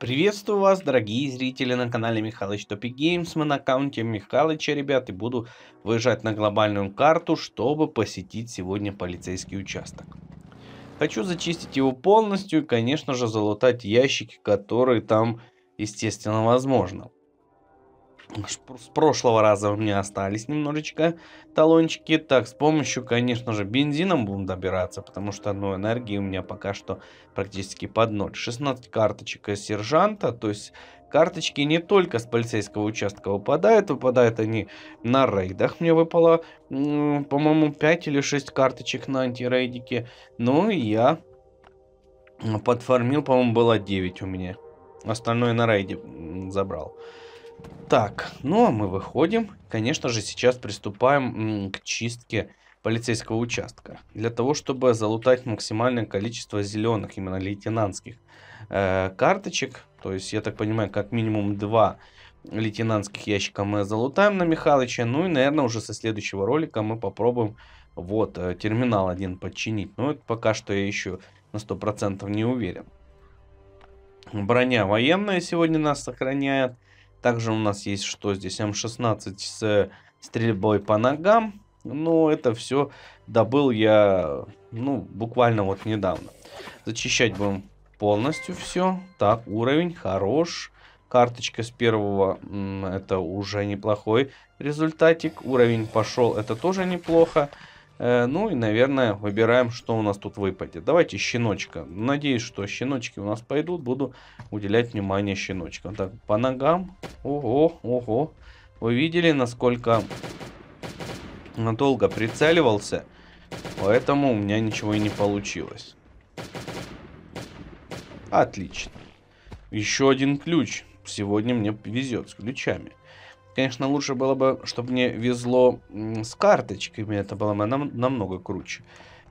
Приветствую вас, дорогие зрители на канале Михалыч Топик Геймс. Мы на аккаунте Михалыча, ребят, и буду выезжать на глобальную карту, чтобы посетить сегодня полицейский участок. Хочу зачистить его полностью и, конечно же, залутать ящики, которые там, естественно, возможно. С прошлого раза у меня остались немножечко талончики. Так, с помощью, конечно же, бензином будем добираться, потому что, ну, энергии у меня пока что практически под ноль. 16 карточек сержанта, то есть карточки не только с полицейского участка выпадают, выпадают они на рейдах. Мне выпало, по-моему, 5 или 6 карточек на антирейдике. Ну, и я подформил, по-моему, было 9 у меня. Остальное на рейде забрал. Так, ну а мы выходим. Конечно же, сейчас приступаем к чистке полицейского участка. Для того, чтобы залутать максимальное количество зеленых, именно лейтенантских э, карточек. То есть, я так понимаю, как минимум два лейтенантских ящика мы залутаем на Михалыча. Ну и, наверное, уже со следующего ролика мы попробуем вот э, терминал один подчинить. Но это пока что я еще на 100% не уверен. Броня военная сегодня нас сохраняет. Также у нас есть что здесь? М16 с стрельбой по ногам. Но ну, это все добыл я, ну, буквально вот недавно. Зачищать будем полностью все. Так, уровень хорош. Карточка с первого, это уже неплохой результатик. Уровень пошел, это тоже неплохо. Э, ну и, наверное, выбираем, что у нас тут выпадет. Давайте щеночка. Надеюсь, что щеночки у нас пойдут. Буду уделять внимание щеночкам. Так, по ногам. Ого, ого. Вы видели, насколько надолго прицеливался? Поэтому у меня ничего и не получилось. Отлично. Еще один ключ. Сегодня мне везет с ключами. Конечно, лучше было бы, чтобы мне везло с карточками. Это было бы нам, намного круче.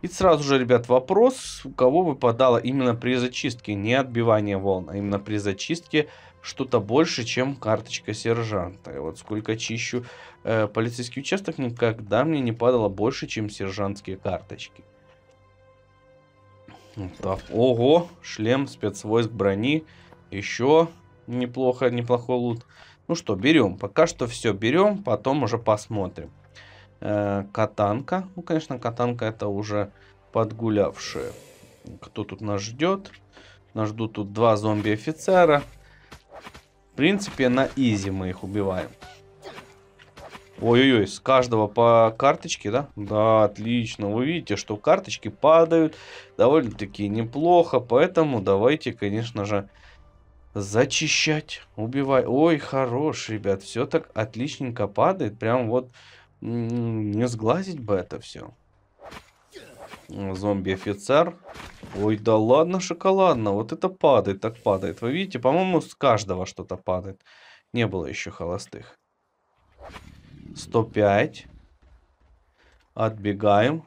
И сразу же, ребят, вопрос, у кого выпадало именно при зачистке, не отбивание волн, а именно при зачистке что-то больше, чем карточка сержанта. И вот сколько чищу э, полицейский участок, никогда мне не падало больше, чем сержантские карточки. Так, ого, шлем, спецвойск брони, еще неплохо, неплохой лут. Ну что, берем. Пока что все берем, потом уже посмотрим. Э, катанка. Ну, конечно, катанка это уже подгулявшая. Кто тут нас ждет? Нас ждут тут два зомби-офицера. В принципе, на изи мы их убиваем. Ой-ой-ой, с каждого по карточке, да? Да, отлично. Вы видите, что карточки падают довольно-таки неплохо, поэтому давайте, конечно же, зачищать, убивать. Ой, хорош, ребят, все так отличненько падает. Прям вот не сглазить бы это все. Зомби-офицер. Ой, да ладно, шоколадно. Вот это падает, так падает. Вы видите, по-моему, с каждого что-то падает. Не было еще холостых. 105. Отбегаем.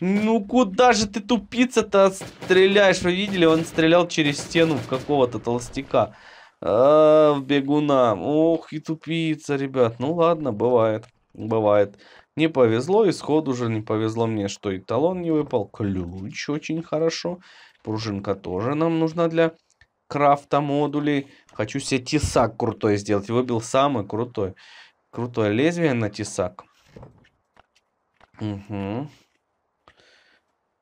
Ну куда же ты тупица-то стреляешь? Вы видели, он стрелял через стену в какого-то толстяка. А, в бегуна. Ох и тупица, ребят. Ну ладно, бывает. Бывает. Не повезло, исход уже не повезло мне, что и талон не выпал. Ключ очень хорошо. Пружинка тоже нам нужна для крафта модулей. Хочу себе тесак крутой сделать. Выбил самый крутой. Крутое лезвие на тесак. Угу.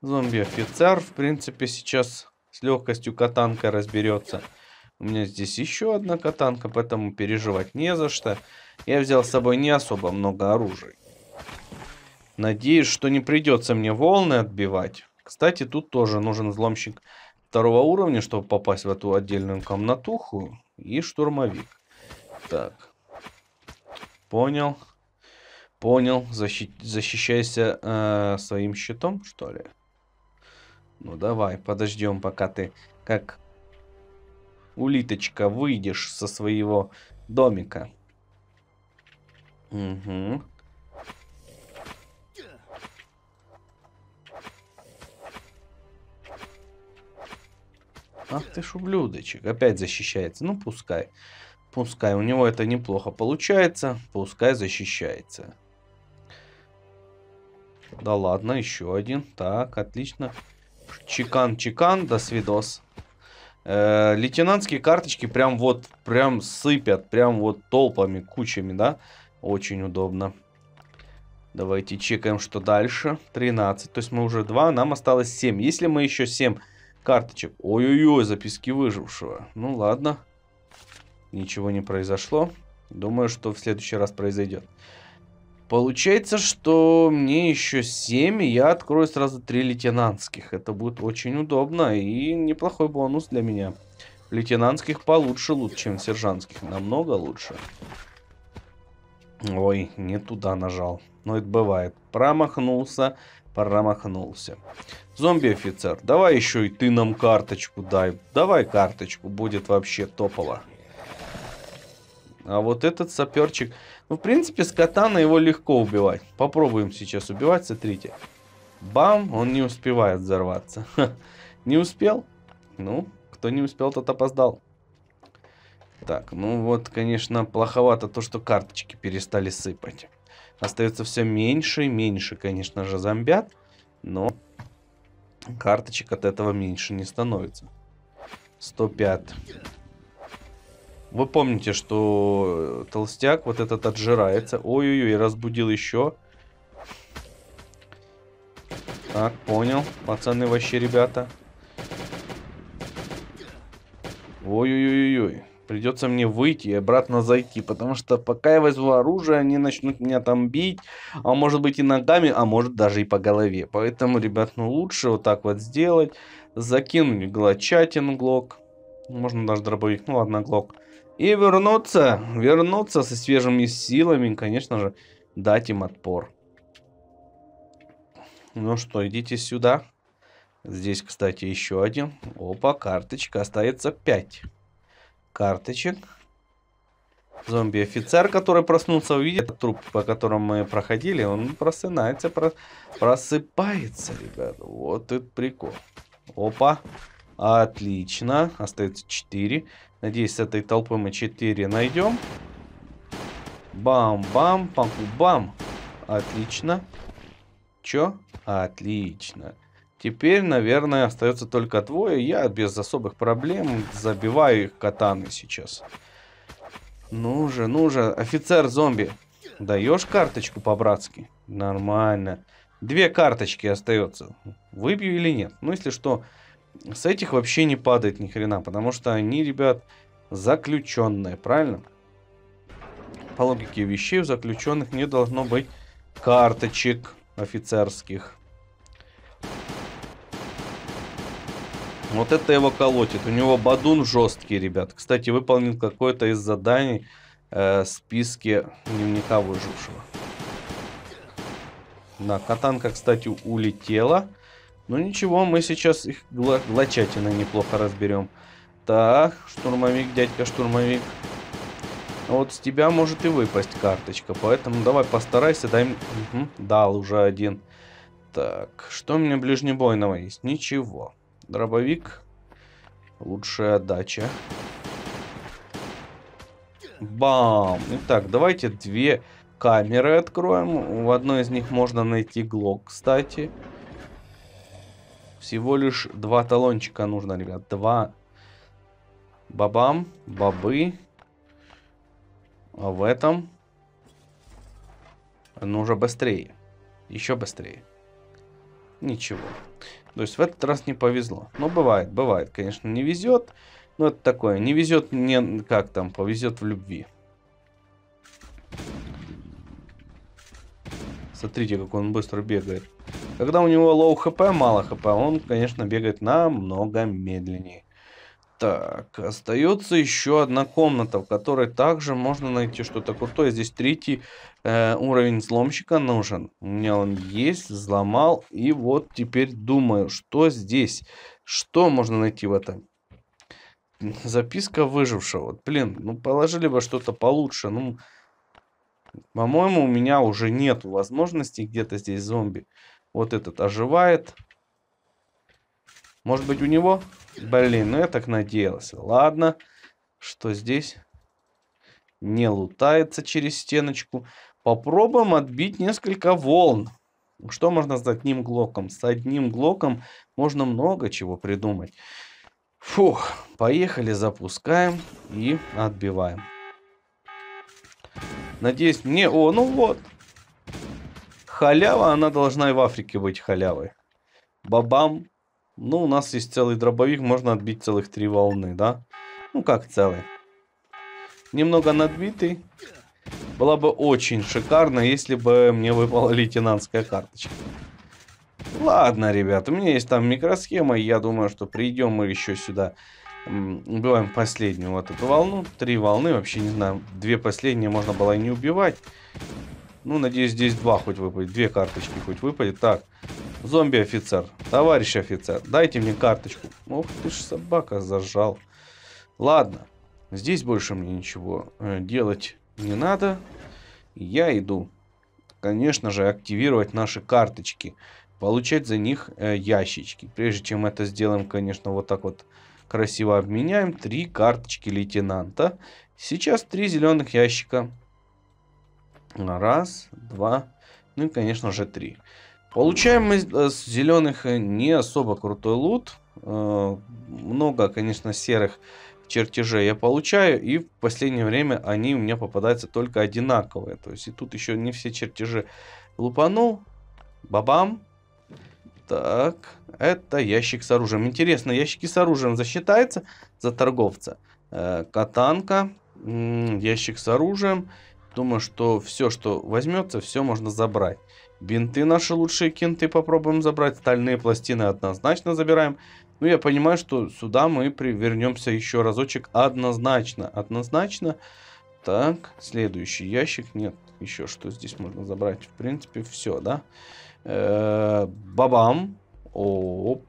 Зомби-офицер, в принципе, сейчас с легкостью катанка разберется. У меня здесь еще одна катанка, поэтому переживать не за что. Я взял с собой не особо много оружия. Надеюсь, что не придется мне волны отбивать. Кстати, тут тоже нужен взломщик второго уровня, чтобы попасть в эту отдельную комнатуху. И штурмовик. Так. Понял. Понял. Защи защищайся э, своим щитом, что ли? Ну давай, подождем, пока ты как улиточка выйдешь со своего домика. Угу. Ах ты ж ублюдочек. Опять защищается. Ну, пускай. Пускай. У него это неплохо получается. Пускай защищается. Да ладно, еще один. Так, отлично. Отлично. Чекан-чекан, до свидос. Э, лейтенантские карточки прям вот, прям сыпят, прям вот толпами, кучами, да? Очень удобно. Давайте чекаем, что дальше. 13, то есть мы уже 2, нам осталось 7. Если мы еще 7 карточек... Ой-ой-ой, записки выжившего. Ну ладно, ничего не произошло. Думаю, что в следующий раз произойдет. Получается, что мне еще 7, и я открою сразу 3 лейтенантских. Это будет очень удобно и неплохой бонус для меня. Лейтенантских получше лучше, чем сержантских. Намного лучше. Ой, не туда нажал. Но это бывает. Промахнулся, промахнулся. Зомби-офицер, давай еще и ты нам карточку дай. Давай карточку, будет вообще топово. А вот этот саперчик... Ну, в принципе, с катана его легко убивать. Попробуем сейчас убивать, смотрите. Бам, он не успевает взорваться. Не успел? Ну, кто не успел, тот опоздал. Так, ну вот, конечно, плоховато то, что карточки перестали сыпать. Остается все меньше и меньше, конечно же, зомбят. Но карточек от этого меньше не становится. 105. Вы помните, что э, толстяк вот этот отжирается. Ой-ой-ой, разбудил еще. Так, понял. Пацаны вообще, ребята. Ой-ой-ой-ой. Придется мне выйти и обратно зайти, потому что пока я возьму оружие, они начнут меня там бить, а может быть и ногами, а может даже и по голове. Поэтому, ребят, ну лучше вот так вот сделать. Закинуть глочатин глок. Можно даже дробовик, ну ладно, глок. И вернуться, вернуться со свежими силами, конечно же, дать им отпор. Ну что, идите сюда. Здесь, кстати, еще один. Опа, карточка. Остается 5 карточек. Зомби-офицер, который проснулся, увидит труп, по которому мы проходили. Он просынается, про... просыпается, ребят. Вот это прикол. Опа. Опа. Отлично. Остается 4. Надеюсь, с этой толпой мы 4 найдем. Бам-бам, бам Отлично. Чё? Отлично. Теперь, наверное, остается только двое. Я без особых проблем забиваю их катаны сейчас. Ну же, ну же, офицер зомби. Даешь карточку по-братски? Нормально. Две карточки остается. Выбью или нет? Ну, если что, с этих вообще не падает ни хрена, потому что они, ребят, заключенные, правильно? По логике вещей у заключенных не должно быть карточек офицерских. Вот это его колотит. У него бадун жесткий, ребят. Кстати, выполнил какое-то из заданий э, списке дневника выжившего. Да, катанка, кстати, улетела. Ну ничего, мы сейчас их гла неплохо разберем. Так, штурмовик, дядька штурмовик. Вот с тебя может и выпасть карточка, поэтому давай постарайся, дай Угу, дал уже один. Так, что у меня ближнебойного есть? Ничего. Дробовик. Лучшая дача. Бам! Итак, давайте две камеры откроем. В одной из них можно найти глок, Кстати. Всего лишь два талончика нужно, ребят. Два. Бабам, бобы А в этом... Ну, уже быстрее. Еще быстрее. Ничего. То есть в этот раз не повезло. Но ну, бывает, бывает. Конечно, не везет. Но это такое. Не везет мне, как там, повезет в любви. Смотрите, как он быстро бегает. Когда у него лоу хп, мало хп, он, конечно, бегает намного медленнее. Так, остается еще одна комната, в которой также можно найти что-то крутое. Здесь третий э, уровень взломщика нужен. У меня он есть, взломал. И вот теперь думаю, что здесь, что можно найти в этом. Записка выжившего. Вот, Блин, ну положили бы что-то получше. Ну, по-моему, у меня уже нет возможности где-то здесь зомби. Вот этот оживает. Может быть у него? Блин, ну я так надеялся. Ладно, что здесь? Не лутается через стеночку. Попробуем отбить несколько волн. Что можно с одним глоком? С одним глоком можно много чего придумать. Фух, поехали, запускаем и отбиваем. Надеюсь, мне... О, ну вот, Халява, она должна и в Африке быть халявой. Бабам. Ну, у нас есть целый дробовик, можно отбить целых три волны, да? Ну, как целый. Немного надбитый. Была бы очень шикарно, если бы мне выпала лейтенантская карточка. Ладно, ребят, у меня есть там микросхема, я думаю, что придем мы еще сюда. Убиваем последнюю вот эту волну. Три волны, вообще не знаю. Две последние можно было и не убивать. Ну, надеюсь, здесь два хоть выпадет. Две карточки хоть выпадет. Так, зомби-офицер. Товарищ офицер, дайте мне карточку. Ох ты ж, собака зажал. Ладно, здесь больше мне ничего э, делать не надо. Я иду, конечно же, активировать наши карточки. Получать за них э, ящички. Прежде чем это сделаем, конечно, вот так вот красиво обменяем. Три карточки лейтенанта. Сейчас три зеленых ящика. Раз, два, ну и, конечно же, три. Получаем мы э, с зеленых э, не особо крутой лут. Э, много, конечно, серых чертежей я получаю. И в последнее время они у меня попадаются только одинаковые. То есть и тут еще не все чертежи лупанул. Бабам. Так, это ящик с оружием. Интересно, ящики с оружием засчитаются за торговца? Катанка, ящик с оружием. Думаю, что все, что возьмется, все можно забрать. Бинты наши лучшие кинты попробуем забрать. Стальные пластины однозначно забираем. Ну, я понимаю, что сюда мы вернемся еще разочек однозначно. Однозначно. Так, следующий ящик. Нет, еще что здесь можно забрать. В принципе, все, да? Э -э Бабам. Оп.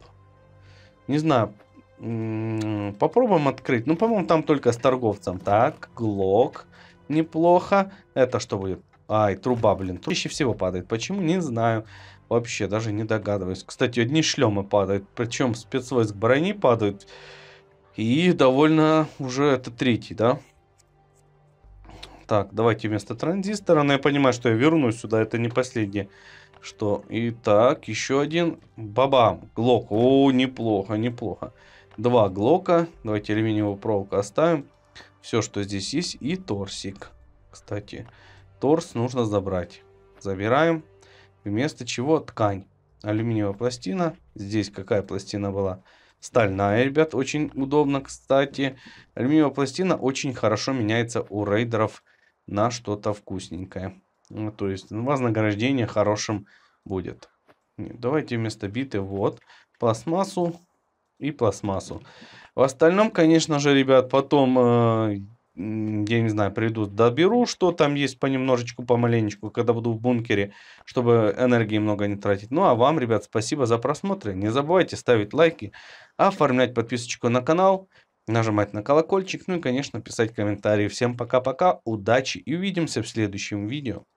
Не знаю. М -м -м, попробуем открыть. Ну, по-моему, там только с торговцем. Так, глок неплохо. Это что будет? Ай, труба, блин. Чаще всего падает. Почему? Не знаю. Вообще, даже не догадываюсь. Кстати, одни шлемы падают. Причем спецвойск брони падают. И довольно уже это третий, да? Так, давайте вместо транзистора. Но я понимаю, что я вернусь сюда. Это не последнее. Что? Итак, еще один. Бабам. Глок. О, неплохо, неплохо. Два глока. Давайте алюминиевую проволоку оставим все, что здесь есть, и торсик. Кстати, торс нужно забрать. Забираем. Вместо чего ткань. Алюминиевая пластина. Здесь какая пластина была? Стальная, ребят, очень удобно, кстати. Алюминиевая пластина очень хорошо меняется у рейдеров на что-то вкусненькое. Ну, то есть ну, вознаграждение хорошим будет. Нет, давайте вместо биты вот пластмассу и пластмассу. В остальном, конечно же, ребят, потом, э, я не знаю, приду, доберу, что там есть понемножечку, помаленечку, когда буду в бункере, чтобы энергии много не тратить. Ну, а вам, ребят, спасибо за просмотры. Не забывайте ставить лайки, оформлять подписочку на канал, нажимать на колокольчик, ну и, конечно, писать комментарии. Всем пока-пока, удачи и увидимся в следующем видео.